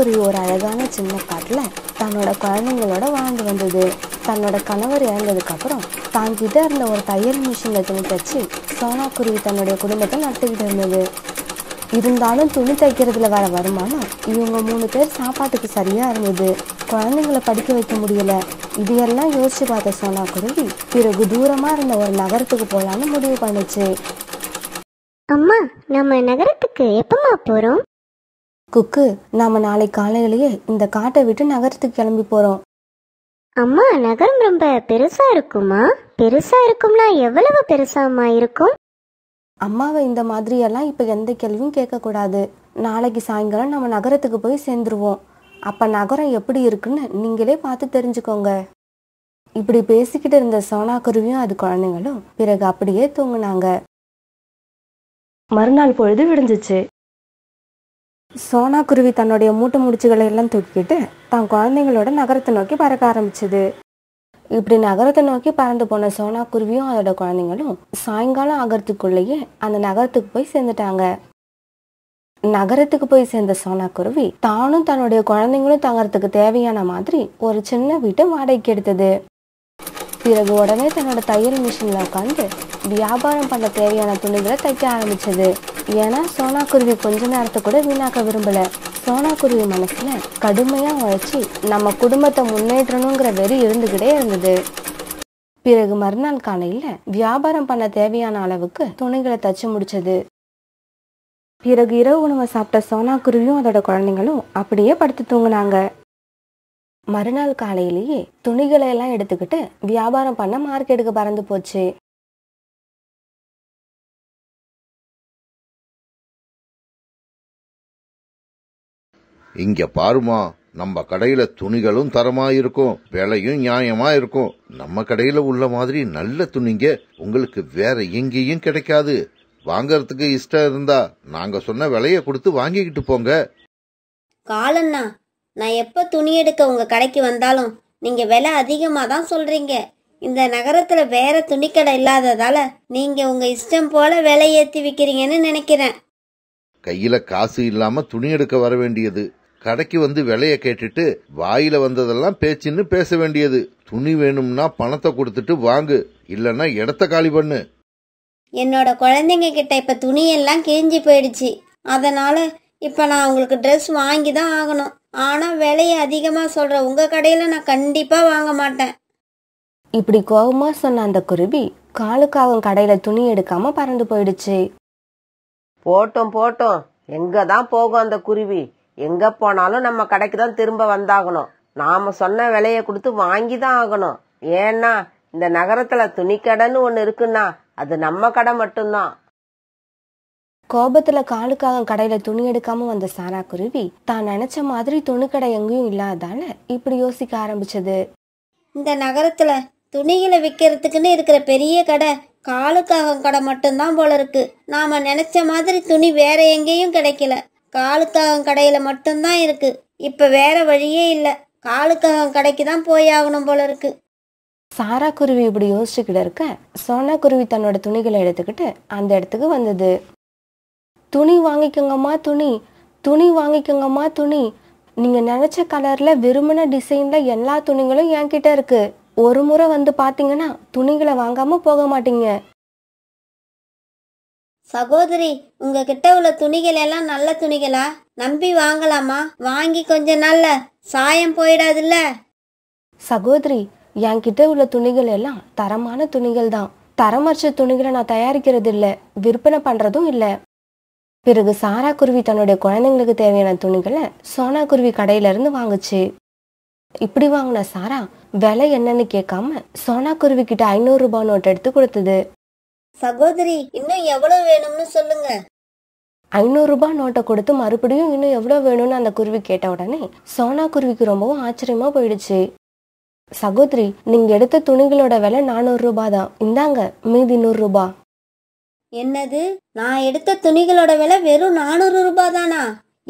சிட்டுக்குருவி ஒரு அழகான சின்ன காட்டில் தன்னோட குழந்தைங்களோட வாழ்ந்து வந்தது தன்னோட கணவர் இறந்ததுக்கப்புறம் கிட்ட இருந்த ஒரு தையல் மிஷினில் துணி தைச்சு சோனா குருவி தன்னுடைய குடும்பத்தை நட்டுக்கிட்டு இருந்தது இருந்தாலும் துணி தைக்கிறதுல வர வருமானம் இவங்க மூணு பேர் சாப்பாட்டுக்கு சரியாக இருந்தது குழந்தைங்களை படிக்க வைக்க முடியல இதையெல்லாம் யோசிச்சு பார்த்த சோனா குருவி பிறகு தூரமாக இருந்த ஒரு நகரத்துக்கு போகலான்னு முடிவு பண்ணுச்சு அம்மா நம்ம நகரத்துக்கு எப்பமா போகிறோம் குக்கு நாம நாளை காலையிலேயே இந்த காட்டை விட்டு நகரத்துக்கு கிளம்பி போறோம் அம்மா நகரம் ரொம்ப பெருசா இருக்குமா பெருசா இருக்கும்னா எவ்வளவு பெருசாமா இருக்கும் அம்மாவை இந்த மாதிரி எல்லாம் இப்ப எந்த கேள்வியும் கேட்கக்கூடாது நாளைக்கு சாயங்காலம் நம்ம நகரத்துக்கு போய் சேர்ந்துருவோம் அப்ப நகரம் எப்படி இருக்குன்னு நீங்களே பார்த்து தெரிஞ்சுக்கோங்க இப்படி பேசிக்கிட்டு இருந்த சோனா குருவியும் அது குழந்தைங்களும் பிறகு அப்படியே தூங்குனாங்க மறுநாள் பொழுது விடுஞ்சிச்சு சோனா குருவி தன்னுடைய மூட்டை முடிச்சுகளை எல்லாம் தூக்கிட்டு தான் குழந்தைங்களோட நகரத்தை நோக்கி பறக்க ஆரம்பிச்சது இப்படி நகரத்தை நோக்கி பறந்து போன சோனா குருவியும் அதோட குழந்தைங்களும் சாயங்காலம் ஆகிறதுக்குள்ளேயே அந்த நகரத்துக்கு போய் சேர்ந்துட்டாங்க நகரத்துக்கு போய் சேர்ந்த சோனா குருவி தானும் தன்னுடைய குழந்தைங்களும் தங்கறதுக்கு தேவையான மாதிரி ஒரு சின்ன வீட்டை வாடகைக்கு எடுத்தது பிறகு உடனே தன்னோட தையல் மிஷினில் உட்காந்து வியாபாரம் பண்ண தேவையான துணிகளை தைக்க ஆரம்பிச்சது ஏன்னா சோனாக்குருவி கொஞ்ச நேரத்தை கூட வீணாக்க விரும்பலை சோனாக்குருவி மனசில் கடுமையாக உழைச்சி நம்ம குடும்பத்தை முன்னேற்றணுங்கிற வெறி இருந்துக்கிட்டே இருந்தது பிறகு மறுநாள் காலையில் வியாபாரம் பண்ண தேவையான அளவுக்கு துணிகளை தச்சு முடிச்சது பிறகு இரவு உணவை சாப்பிட்ட சோனா குருவியும் அதோட குழந்தைங்களும் அப்படியே படுத்து தூங்கினாங்க மறுநாள் காலையிலேயே துணிகளை எல்லாம் எடுத்துக்கிட்டு வியாபாரம் பண்ண மார்க்கெட்டுக்கு பறந்து போச்சு இங்க பாருமா நம்ம கடையில துணிகளும் தரமா இருக்கும் விலையும் நியாயமா இருக்கும் நம்ம கடையில உள்ள மாதிரி நல்ல துணிங்க உங்களுக்கு வேற எங்கேயும் கிடைக்காது வாங்கறதுக்கு இஷ்டம் இருந்தா நாங்க சொன்ன விலைய கொடுத்து வாங்கிக்கிட்டு போங்க காலண்ணா நான் எப்ப துணி எடுக்க உங்க கடைக்கு வந்தாலும் நீங்க விலை அதிகமா தான் சொல்றீங்க இந்த நகரத்துல வேற துணிக்கடை இல்லாததால நீங்க உங்க இஷ்டம் போல விலை ஏத்தி விக்கிறீங்கன்னு நினைக்கிறேன் கையில காசு இல்லாம துணி எடுக்க வர வேண்டியது கடைக்கு வந்து விலைய கேட்டுட்டு வாயில வந்ததெல்லாம் பேச்சுன்னு பேச வேண்டியது துணி வேணும்னா பணத்தை கொடுத்துட்டு வாங்கு இல்லன்னா இடத்த காலி பண்ணு என்னோட குழந்தைங்க கிட்ட இப்ப துணியெல்லாம் கிழிஞ்சி போயிடுச்சு அதனால இப்ப நான் உங்களுக்கு ட்ரெஸ் வாங்கி தான் ஆகணும் ஆனா விலையை அதிகமா சொல்ற உங்க கடையில நான் கண்டிப்பா வாங்க மாட்டேன் இப்படி கோபமா சொன்ன அந்த குருவி காலுக்கு அவன் கடையில துணி எடுக்காம பறந்து போயிடுச்சு போட்டோம் போட்டோம் எங்கதான் தான் போகும் அந்த குருவி எங்க போனாலும் நம்ம கடைக்கு தான் திரும்ப வந்தாகணும் நாம சொன்ன விலையை கொடுத்து வாங்கி தான் ஆகணும் ஏன்னா இந்த நகரத்துல துணிக்கடைன்னு ஒன்னு இருக்குன்னா அது நம்ம கடை மட்டும்தான் கோபத்துல காலுக்காக கடையில துணி எடுக்காம வந்த சாரா குருவி தான் நினைச்ச மாதிரி துணிக்கடை எங்கேயும் இல்லாதால இப்படி யோசிக்க ஆரம்பிச்சது இந்த நகரத்துல துணிகளை விற்கிறதுக்குன்னு இருக்கிற பெரிய கடை காலுக்காக கடை மட்டும்தான் போல இருக்கு நாம நினைச்ச மாதிரி துணி வேற எங்கேயும் கிடைக்கல காலுக்காகம் கடையில் மட்டும்தான் இருக்குது இப்போ வேற வழியே இல்லை காலுக்காகம் கடைக்கு தான் போய் ஆகணும் போல இருக்கு சாரா குருவி இப்படி யோசிச்சுக்கிட்டு இருக்க சோனா குருவி தன்னோட துணிகளை எடுத்துக்கிட்டு அந்த இடத்துக்கு வந்தது துணி வாங்கிக்கோங்கம்மா துணி துணி வாங்கிக்கோங்கம்மா துணி நீங்கள் நினச்ச கலரில் விரும்பின டிசைனில் எல்லா துணிகளும் என்கிட்ட இருக்குது ஒரு முறை வந்து பார்த்தீங்கன்னா துணிகளை வாங்காமல் போக மாட்டீங்க சகோதரி கிட்ட உள்ள துணிகள் எல்லாம் நல்ல துணிகளா நம்பி வாங்கலாமா வாங்கி கொஞ்ச நாள்ல சாயம் போயிடாதுல்ல சகோதரி என்கிட்ட உள்ள துணிகள் எல்லாம் தரமான துணிகள் தான் தரமற்ற துணிகளை நான் தயாரிக்கிறது இல்ல விற்பனை பண்றதும் இல்ல பிறகு சாரா குருவி தன்னுடைய குழந்தைங்களுக்கு தேவையான துணிகளை சோனா குருவி கடையில இருந்து வாங்குச்சு இப்படி வாங்கின சாரா விலை என்னன்னு கேட்காம சோனா குருவி கிட்ட ஐநூறு ரூபாய் நோட் எடுத்து கொடுத்தது சகோதரி இன்னும் எவ்வளவு வேணும்னு சொல்லுங்க ஐநூறுரூபா நோட்டை கொடுத்து மறுபடியும் இன்னும் எவ்வளோ வேணும்னு அந்த குருவி கேட்ட உடனே சோனா குருவிக்கு ரொம்பவும் ஆச்சரியமாக போயிடுச்சு சகோதரி நீங்கள் எடுத்த துணிகளோட விலை நானூறு தான் இந்தாங்க மீதி நூறுரூபா என்னது நான் எடுத்த துணிகளோட விலை வெறும் நானூறு ரூபா தானா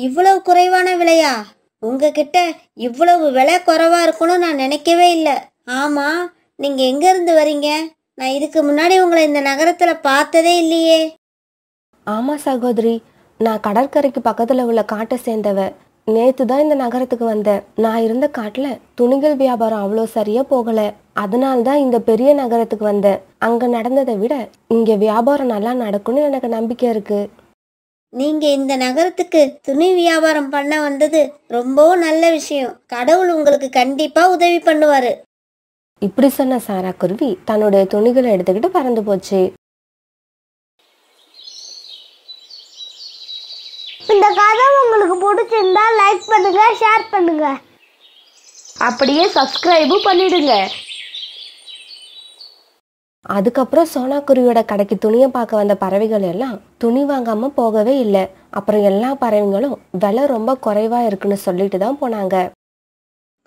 இவ்வளவு குறைவான விலையா உங்ககிட்ட இவ்வளவு விலை குறைவா இருக்கணும் நான் நினைக்கவே இல்லை ஆமா நீங்க எங்க இருந்து வரீங்க நான் இதுக்கு முன்னாடி உங்களை இந்த நகரத்தில் பார்த்ததே இல்லையே ஆமாம் சகோதரி நான் கடற்கரைக்கு பக்கத்தில் உள்ள காட்டை சேர்ந்தவ நேற்று தான் இந்த நகரத்துக்கு வந்தேன் நான் இருந்த காட்டில் துணிகள் வியாபாரம் அவ்வளோ சரியாக போகலை அதனால தான் இந்த பெரிய நகரத்துக்கு வந்தேன் அங்கே நடந்ததை விட இங்கே வியாபாரம் நல்லா நடக்கும்னு எனக்கு நம்பிக்கை இருக்குது நீங்க இந்த நகரத்துக்கு துணி வியாபாரம் பண்ண வந்தது ரொம்பவும் நல்ல விஷயம் கடவுள் உங்களுக்கு கண்டிப்பா உதவி பண்ணுவாரு இப்படி சொன்ன சாரா குருவி தன்னுடைய துணிகளை எடுத்துக்கிட்டு பறந்து போச்சு இந்த கதை உங்களுக்கு பிடிச்சிருந்தா லைக் பண்ணுங்க ஷேர் பண்ணுங்க அப்படியே சப்ஸ்கிரைபும் பண்ணிடுங்க அதுக்கப்புறம் சோனா குருவியோட கடைக்கு துணியை பார்க்க வந்த பறவைகள் எல்லாம் துணி வாங்காம போகவே இல்லை அப்புறம் எல்லா பறவைகளும் விலை ரொம்ப குறைவா இருக்குன்னு சொல்லிட்டு தான் போனாங்க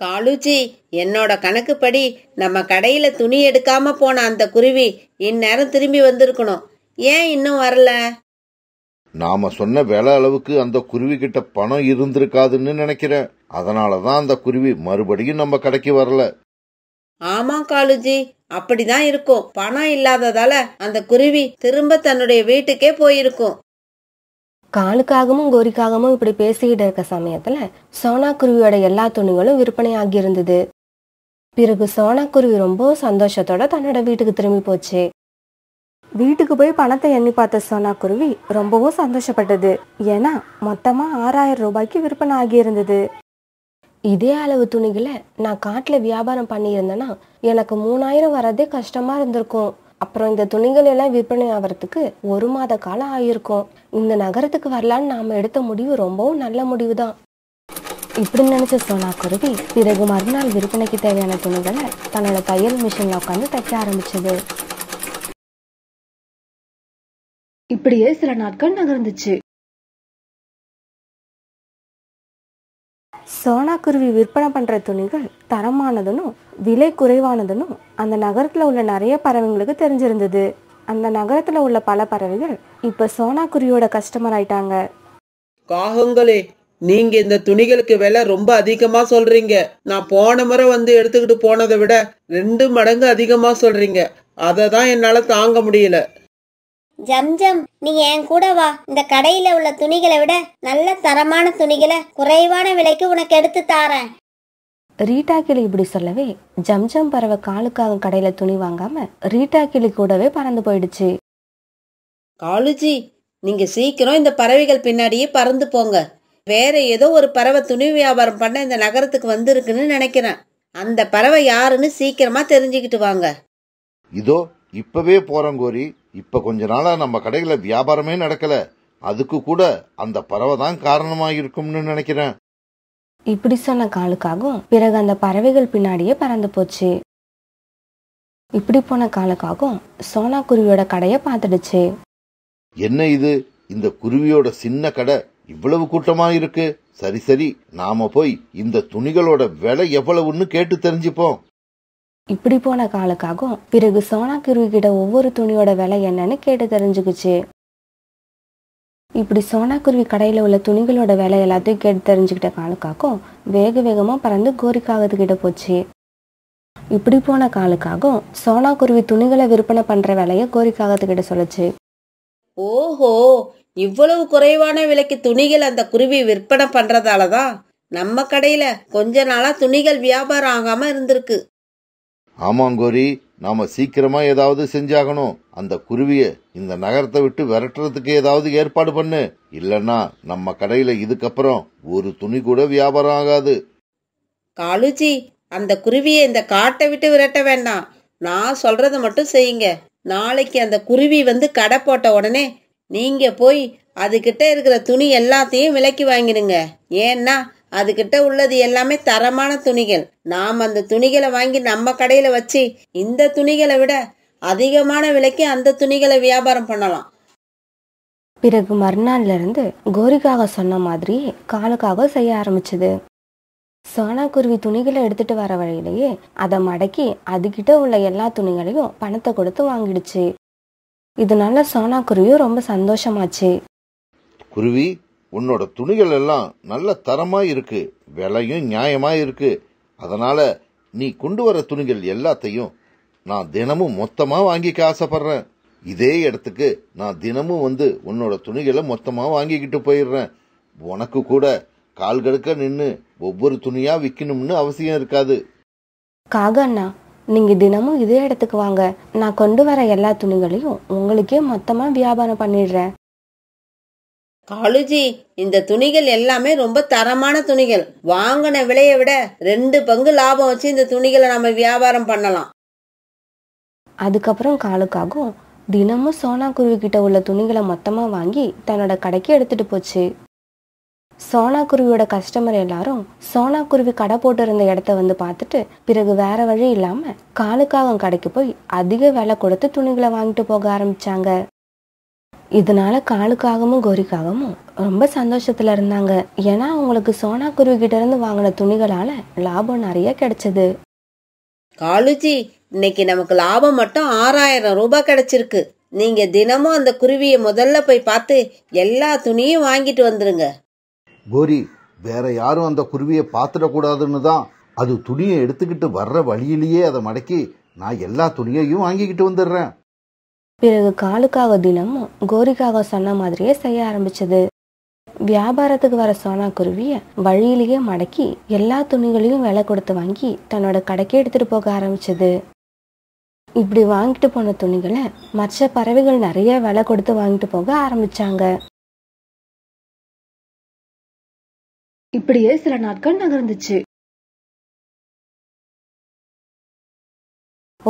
காலுஜி என்னோட கணக்குப்படி நம்ம கடையில துணி எடுக்காம போன அந்த குருவி இந்நேரம் திரும்பி வந்திருக்கணும் ஏன் இன்னும் வரல நாம சொன்ன வேலை அளவுக்கு அந்த குருவி கிட்ட பணம் இருந்திருக்காதுன்னு நினைக்கிறேன் அதனாலதான் அந்த குருவி மறுபடியும் நம்ம கடைக்கு வரல ஆமா காலுஜி அப்படிதான் இருக்கும் பணம் இல்லாததால அந்த குருவி திரும்ப தன்னுடைய வீட்டுக்கே போயிருக்கும் காலுக்காகவும் கோரிக்காகவும் இப்படி பேசிக்கிட்டு இருக்க சமயத்தில் சோனா குருவியோட எல்லா துணிகளும் விற்பனை ஆகியிருந்தது பிறகு சோனா குருவி ரொம்ப சந்தோஷத்தோட தன்னோட வீட்டுக்கு திரும்பி போச்சு வீட்டுக்கு போய் பணத்தை எண்ணி பார்த்த சோனா குருவி ரொம்பவும் சந்தோஷப்பட்டது ஏன்னா மொத்தமாக ஆறாயிரம் ரூபாய்க்கு விற்பனை ஆகியிருந்தது இதே அளவு துணிகளை நான் காட்டில் வியாபாரம் பண்ணியிருந்தேன்னா எனக்கு மூணாயிரம் வரதே கஷ்டமாக இருந்திருக்கும் அப்புறம் இந்த துணிகள் எல்லாம் விற்பனை ஆகிறதுக்கு ஒரு மாத காலம் ஆயிருக்கும் இந்த நகரத்துக்கு வரலான்னு நாம எடுத்த முடிவு ரொம்பவும் நல்ல முடிவு தான் இப்படி நினச்ச சோனா குருவி பிறகு மறுநாள் விற்பனைக்கு தேவையான துணிகளை தன்னோட தையல் மிஷின்ல உட்காந்து தைக்க ஆரம்பிச்சது இப்படியே சில நாட்கள் நகர்ந்துச்சு சோனா குருவி விற்பனை பண்ணுற துணிகள் தரமானதுன்னு விலை குறைவானதுன்னு அந்த நகரத்தில் உள்ள நிறைய பறவைங்களுக்கு தெரிஞ்சிருந்தது அந்த நகரத்தில் உள்ள பல பறவைகள் இப்போ சோனா குருவியோட கஸ்டமர் ஆயிட்டாங்க காகங்களே நீங்க இந்த துணிகளுக்கு விலை ரொம்ப அதிகமா சொல்றீங்க நான் போன முறை வந்து எடுத்துக்கிட்டு போனதை விட ரெண்டு மடங்கு அதிகமா சொல்றீங்க அதை தான் என்னால தாங்க முடியல ஜம்ஜம் நீ என் கூட வா இந்த கடையில உள்ள துணிகளை விட நல்ல தரமான துணிகளை குறைவான விலைக்கு உனக்கு எடுத்து தாரேன் ரீட்டா கிளி இப்படி சொல்லவே ஜம்ஜம் பறவை காலுக்காக கடையில துணி வாங்காம ரீட்டா கிளி கூடவே பறந்து போயிடுச்சு காலுஜி நீங்க சீக்கிரம் இந்த பறவைகள் பின்னாடியே பறந்து போங்க வேற ஏதோ ஒரு பறவை துணி வியாபாரம் பண்ண இந்த நகரத்துக்கு வந்திருக்குன்னு நினைக்கிறேன் அந்த பறவை யாருன்னு சீக்கிரமா தெரிஞ்சுக்கிட்டு வாங்க இதோ இப்பவே போறோம் கோரி இப்போ கொஞ்ச நாளாக நம்ம கடையில் வியாபாரமே நடக்கல அதுக்கு கூட அந்த பறவை தான் காரணமாக இருக்கும்னு நினைக்கிறேன் இப்படி சொன்ன காலுக்காகவும் பிறகு அந்த பறவைகள் பின்னாடியே பறந்து போச்சு இப்படி போன காலுக்காகவும் சோனா குருவியோட கடையை பாத்துடுச்சு என்ன இது இந்த குருவியோட சின்ன கடை இவ்வளவு கூட்டமா இருக்கு சரி சரி நாம போய் இந்த துணிகளோட விலை எவ்வளவுன்னு கேட்டு தெரிஞ்சுப்போம் இப்படி போன காலுக்காகும் பிறகு சோனா குருவி கிட்ட ஒவ்வொரு துணியோட விலை என்னன்னு கேட்டு தெரிஞ்சுக்குச்சு இப்படி சோனா குருவி கடையில் உள்ள துணிகளோட விலை எல்லாத்தையும் கேட்டு தெரிஞ்சுக்கிட்ட காலுக்காகும் வேக வேகமாக பறந்து கோரிக்காகத்துக்கிட்ட போச்சு இப்படி போன காலுக்காகும் சோனா குருவி துணிகளை விற்பனை பண்ணுற விலையை கோரிக்காகத்துக்கிட்ட சொல்லுச்சு ஓஹோ இவ்வளவு குறைவான விலைக்கு துணிகள் அந்த குருவி விற்பனை பண்றதாலதான் தான் நம்ம கடையில கொஞ்ச நாளா துணிகள் வியாபாரம் ஆகாம இருந்திருக்கு ஆமாங்கோரி நாம சீக்கிரமா ஏதாவது செஞ்சாகணும் அந்த குருவிய இந்த நகரத்தை விட்டு விரட்டுறதுக்கு ஏதாவது ஏற்பாடு பண்ணு இல்லனா நம்ம கடையில இதுக்கப்புறம் ஒரு துணி கூட வியாபாரம் ஆகாது காலுஜி அந்த குருவியை இந்த காட்டை விட்டு விரட்ட வேண்டாம் நான் சொல்றதை மட்டும் செய்யுங்க நாளைக்கு அந்த குருவி வந்து கடை போட்ட உடனே நீங்க போய் அதுகிட்ட இருக்கிற துணி எல்லாத்தையும் விலக்கி வாங்கிடுங்க ஏன்னா அதுகிட்ட உள்ளது எல்லாமே தரமான துணிகள் நாம் அந்த துணிகளை வாங்கி நம்ம கடையில வச்சு இந்த துணிகளை விட அதிகமான விலைக்கு அந்த துணிகளை வியாபாரம் பண்ணலாம் பிறகு மறுநாள்ல இருந்து கோரிக்காக சொன்ன மாதிரி காலுக்காக செய்ய ஆரம்பிச்சது சோனாக்குருவி துணிகளை எடுத்துட்டு வர வழியிலேயே அதை மடக்கி அதுகிட்ட உள்ள எல்லா துணிகளையும் பணத்தை கொடுத்து வாங்கிடுச்சு இதனால சோனாக்குருவியும் ரொம்ப சந்தோஷமாச்சு குருவி உன்னோட துணிகள் எல்லாம் நல்ல தரமாக இருக்கு விலையும் நியாயமாக இருக்கு அதனால் நீ கொண்டு வர துணிகள் எல்லாத்தையும் நான் தினமும் மொத்தமாக வாங்கிக்க ஆசைப்படுறேன் இதே இடத்துக்கு நான் தினமும் வந்து உன்னோட துணிகளை மொத்தமாக வாங்கிக்கிட்டு போயிடுறேன் உனக்கு கூட கால் கடுக்க நின்று ஒவ்வொரு துணியாக விற்கணும்னு அவசியம் இருக்காது காகண்ணா நீங்கள் தினமும் இதே இடத்துக்கு வாங்க நான் கொண்டு வர எல்லா துணிகளையும் உங்களுக்கே மொத்தமாக வியாபாரம் பண்ணிடுறேன் காலுஜி இந்த துணிகள் எல்லாமே ரொம்ப தரமான துணிகள் வாங்கின விலையை விட ரெண்டு பங்கு லாபம் வச்சு இந்த துணிகளை நம்ம வியாபாரம் பண்ணலாம் அதுக்கப்புறம் காலுக்காகும் தினமும் சோனா குருவி கிட்ட உள்ள துணிகளை மொத்தமாக வாங்கி தன்னோட கடைக்கு எடுத்துட்டு போச்சு சோனா குருவியோட கஸ்டமர் எல்லாரும் சோனா குருவி கடை போட்டிருந்த இடத்த வந்து பார்த்துட்டு பிறகு வேற வழி இல்லாமல் காலுக்காகும் கடைக்கு போய் அதிக விலை கொடுத்து துணிகளை வாங்கிட்டு போக ஆரம்பிச்சாங்க இதனால காலுக்காகவும் கோரிக்காகவும் ரொம்ப சந்தோஷத்தில் இருந்தாங்க ஏன்னா அவங்களுக்கு சோனா கிட்ட இருந்து வாங்கின துணிகளால் லாபம் நிறைய கிடைச்சது காலுஜி இன்னைக்கு நமக்கு லாபம் மட்டும் ஆறாயிரம் ரூபாய் கிடைச்சிருக்கு நீங்க தினமும் அந்த குருவியை முதல்ல போய் பார்த்து எல்லா துணியும் வாங்கிட்டு வந்துருங்க கோரி வேற யாரும் அந்த குருவியை பார்த்துடக்கூடாதுன்னு தான் அது துணியை எடுத்துக்கிட்டு வர்ற வழியிலேயே அதை மடக்கி நான் எல்லா துணியையும் வாங்கிக்கிட்டு வந்துடுறேன் பிறகு காலுக்காக தினமும் கோரிக்காக சொன்ன மாதிரியே செய்ய ஆரம்பிச்சது வியாபாரத்துக்கு வர சோனா குருவிய வழியிலேயே மடக்கி எல்லா துணிகளையும் விலை கொடுத்து வாங்கி தன்னோட கடைக்கே எடுத்துட்டு போக ஆரம்பிச்சது இப்படி வாங்கிட்டு போன துணிகளை மற்ற பறவைகள் நிறைய விலை கொடுத்து வாங்கிட்டு போக ஆரம்பிச்சாங்க இப்படியே சில நாட்கள் நகர்ந்துச்சு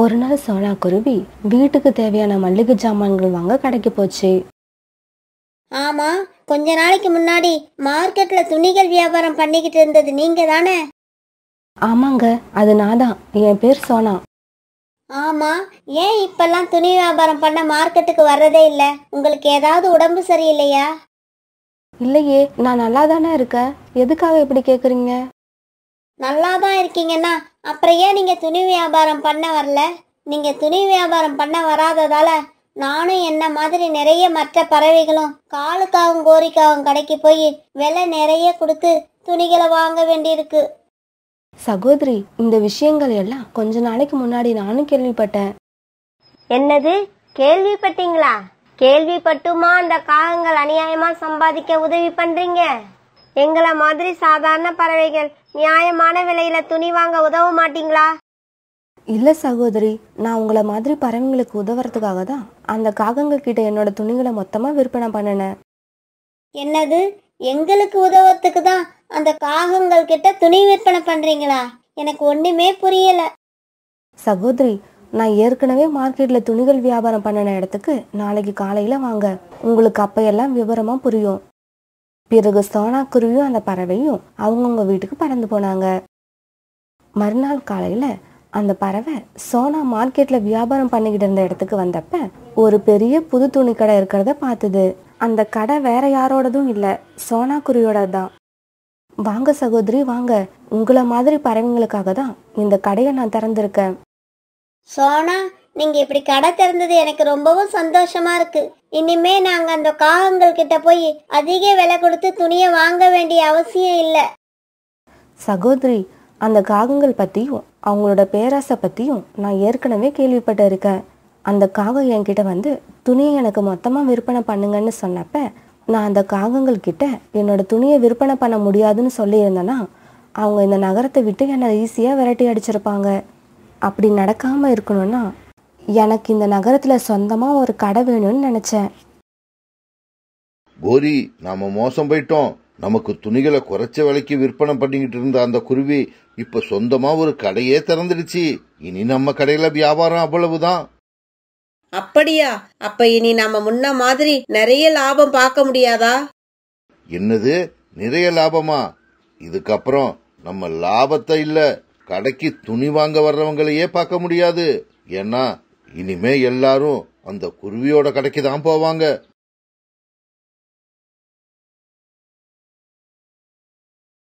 ஒரு நாள் சோழா குருவி வீட்டுக்கு தேவையான மல்லிகை ஜாமான்கள் வாங்க கடைக்கு போச்சு ஆமா கொஞ்ச நாளைக்கு முன்னாடி மார்க்கெட்ல துணிகள் வியாபாரம் பண்ணிக்கிட்டு இருந்தது நீங்க தானே ஆமாங்க அது நான் தான் என் பேர் சோனா ஆமா ஏன் இப்பெல்லாம் துணி வியாபாரம் பண்ண மார்க்கெட்டுக்கு வர்றதே இல்ல உங்களுக்கு ஏதாவது உடம்பு சரியில்லையா இல்லையே நான் நல்லா தானே இருக்கேன் எதுக்காக இப்படி கேக்குறீங்க நல்லா தான் இருக்கீங்கன்னா அப்புறம் ஏன் நீங்கள் துணி வியாபாரம் பண்ண வரல நீங்கள் துணி வியாபாரம் பண்ண வராததால் நானும் என்ன மாதிரி நிறைய மற்ற பறவைகளும் காலுக்காகவும் கோரிக்காகவும் கடைக்கு போய் விலை நிறைய கொடுத்து துணிகளை வாங்க வேண்டியிருக்கு சகோதரி இந்த விஷயங்கள் எல்லாம் கொஞ்ச நாளைக்கு முன்னாடி நானும் கேள்விப்பட்டேன் என்னது கேள்விப்பட்டீங்களா கேள்விப்பட்டுமா அந்த காகங்கள் அநியாயமா சம்பாதிக்க உதவி பண்றீங்க எங்களை மாதிரி சாதாரண பறவைகள் நியாயமான விலையில துணி வாங்க உதவ மாட்டீங்களா இல்லை சகோதரி நான் உங்களை மாதிரி பறவைங்களுக்கு உதவுறதுக்காக தான் அந்த காகங்க கிட்ட என்னோட துணிகளை மொத்தமாக விற்பனை பண்ணினேன் என்னது எங்களுக்கு உதவத்துக்கு தான் அந்த காகங்கள் கிட்ட துணி விற்பனை பண்றீங்களா எனக்கு ஒண்ணுமே புரியல சகோதரி நான் ஏற்கனவே மார்க்கெட்டில் துணிகள் வியாபாரம் பண்ணின இடத்துக்கு நாளைக்கு காலையில் வாங்க உங்களுக்கு அப்பையெல்லாம் விவரமாக புரியும் பிறகு சோனாக்குருவியும் அந்த பறவையும் அவங்கவுங்க வீட்டுக்கு பறந்து போனாங்க மறுநாள் காலையில் அந்த பறவை சோனா மார்க்கெட்டில் வியாபாரம் பண்ணிக்கிட்டு இருந்த இடத்துக்கு வந்தப்ப ஒரு பெரிய புது துணி கடை இருக்கிறத பார்த்தது அந்த கடை வேற யாரோடதும் இல்லை சோனா குருவியோட தான் வாங்க சகோதரி வாங்க உங்களை மாதிரி பறவைங்களுக்காக தான் இந்த கடையை நான் திறந்திருக்கேன் சோனா நீங்க இப்படி கடை திறந்தது எனக்கு ரொம்பவும் சந்தோஷமா இருக்கு இனிமே நாங்க அந்த காகங்கள் கிட்ட போய் அதிக விலை கொடுத்து துணியை வாங்க வேண்டிய அவசியம் இல்லை சகோதரி அந்த காகங்கள் பற்றியும் அவங்களோட பேராசை பற்றியும் நான் ஏற்கனவே கேள்விப்பட்டு இருக்கேன் அந்த காகம் என்கிட்ட வந்து துணியை எனக்கு மொத்தமாக விற்பனை பண்ணுங்கன்னு சொன்னப்ப நான் அந்த காகங்கள் கிட்ட என்னோட துணியை விற்பனை பண்ண முடியாதுன்னு சொல்லியிருந்தேன்னா அவங்க இந்த நகரத்தை விட்டு என்னை ஈஸியாக விரட்டி அடிச்சிருப்பாங்க அப்படி நடக்காமல் இருக்கணும்னா எனக்கு இந்த நகரத்தில் சொந்தமாக ஒரு கடை வேணும்னு நினச்சேன் போரி நாம மோசம் போயிட்டோம் நமக்கு துணிகளை குறைச்ச விலைக்கு விற்பனை பண்ணிக்கிட்டு இருந்த அந்த குருவி இப்ப சொந்தமா ஒரு கடையே திறந்துடுச்சு இனி நம்ம கடையில வியாபாரம் அவ்வளவுதான் அப்படியா அப்ப இனி நம்ம முன்ன மாதிரி நிறைய லாபம் பார்க்க முடியாதா என்னது நிறைய லாபமா இதுக்கப்புறம் நம்ம லாபத்தை இல்ல கடைக்கு துணி வாங்க வர்றவங்களையே பார்க்க முடியாது ஏன்னா இனிமே எல்லாரும் அந்த குருவியோட கடைக்கு தான் போவாங்க